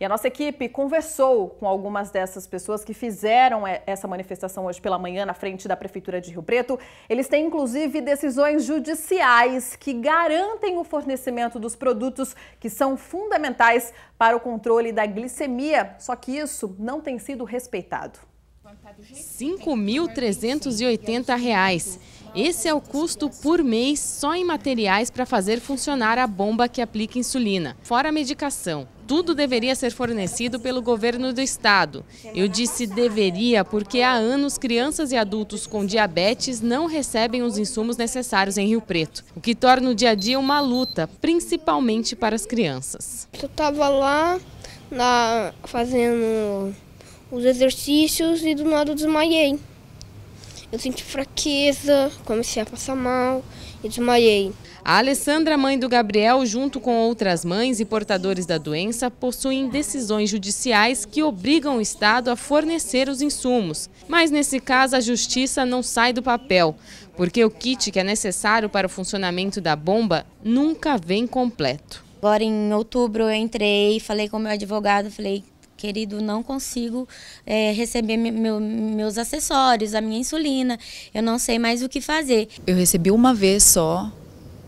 E a nossa equipe conversou com algumas dessas pessoas que fizeram essa manifestação hoje pela manhã na frente da Prefeitura de Rio Preto. Eles têm inclusive decisões judiciais que garantem o fornecimento dos produtos que são fundamentais para o controle da glicemia, só que isso não tem sido respeitado. R$ 5.380. Esse é o custo por mês só em materiais para fazer funcionar a bomba que aplica insulina, fora a medicação. Tudo deveria ser fornecido pelo governo do estado. Eu disse deveria porque há anos crianças e adultos com diabetes não recebem os insumos necessários em Rio Preto, o que torna o dia a dia uma luta, principalmente para as crianças. Eu estava lá, lá fazendo os exercícios e do nada desmaiei. Eu senti fraqueza, comecei a passar mal e desmaiei. A Alessandra, mãe do Gabriel, junto com outras mães e portadores da doença, possuem decisões judiciais que obrigam o Estado a fornecer os insumos. Mas nesse caso, a justiça não sai do papel, porque o kit que é necessário para o funcionamento da bomba nunca vem completo. Agora em outubro eu entrei, falei com o meu advogado, falei querido, não consigo é, receber meu, meus acessórios, a minha insulina, eu não sei mais o que fazer. Eu recebi uma vez só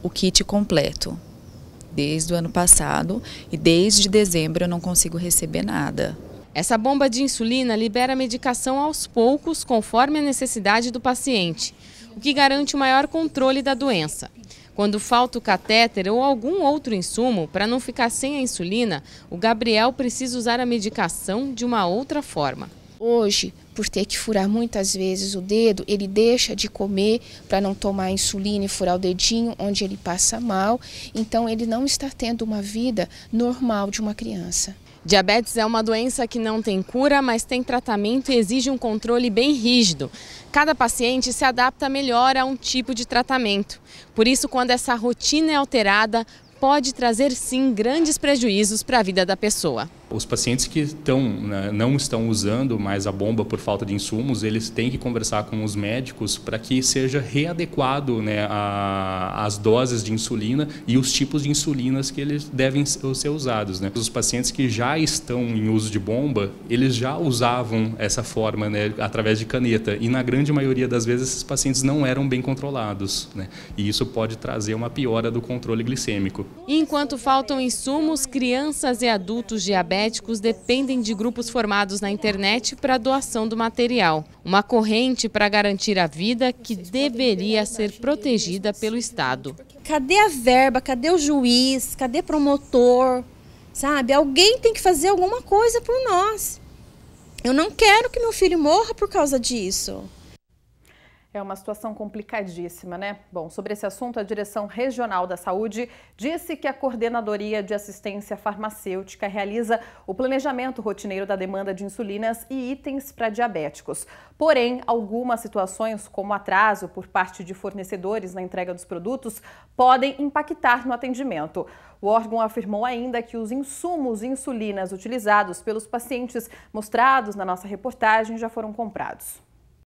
o kit completo, desde o ano passado, e desde dezembro eu não consigo receber nada. Essa bomba de insulina libera a medicação aos poucos, conforme a necessidade do paciente, o que garante o maior controle da doença. Quando falta o catéter ou algum outro insumo, para não ficar sem a insulina, o Gabriel precisa usar a medicação de uma outra forma. Hoje, por ter que furar muitas vezes o dedo, ele deixa de comer para não tomar insulina e furar o dedinho, onde ele passa mal. Então, ele não está tendo uma vida normal de uma criança. Diabetes é uma doença que não tem cura, mas tem tratamento e exige um controle bem rígido. Cada paciente se adapta melhor a um tipo de tratamento. Por isso, quando essa rotina é alterada, pode trazer sim grandes prejuízos para a vida da pessoa os pacientes que estão, né, não estão usando mais a bomba por falta de insumos, eles têm que conversar com os médicos para que seja readequado né, a, as doses de insulina e os tipos de insulinas que eles devem ser usados. Né. Os pacientes que já estão em uso de bomba, eles já usavam essa forma né, através de caneta e na grande maioria das vezes esses pacientes não eram bem controlados. Né, e isso pode trazer uma piora do controle glicêmico. Enquanto faltam insumos, crianças e adultos diabéticos dependem de grupos formados na internet para a doação do material. Uma corrente para garantir a vida que deveria ser protegida pelo Estado. Cadê a verba? Cadê o juiz? Cadê promotor? Sabe? Alguém tem que fazer alguma coisa por nós. Eu não quero que meu filho morra por causa disso. É uma situação complicadíssima, né? Bom, sobre esse assunto, a Direção Regional da Saúde disse que a Coordenadoria de Assistência Farmacêutica realiza o planejamento rotineiro da demanda de insulinas e itens para diabéticos. Porém, algumas situações, como atraso por parte de fornecedores na entrega dos produtos, podem impactar no atendimento. O órgão afirmou ainda que os insumos e insulinas utilizados pelos pacientes mostrados na nossa reportagem já foram comprados.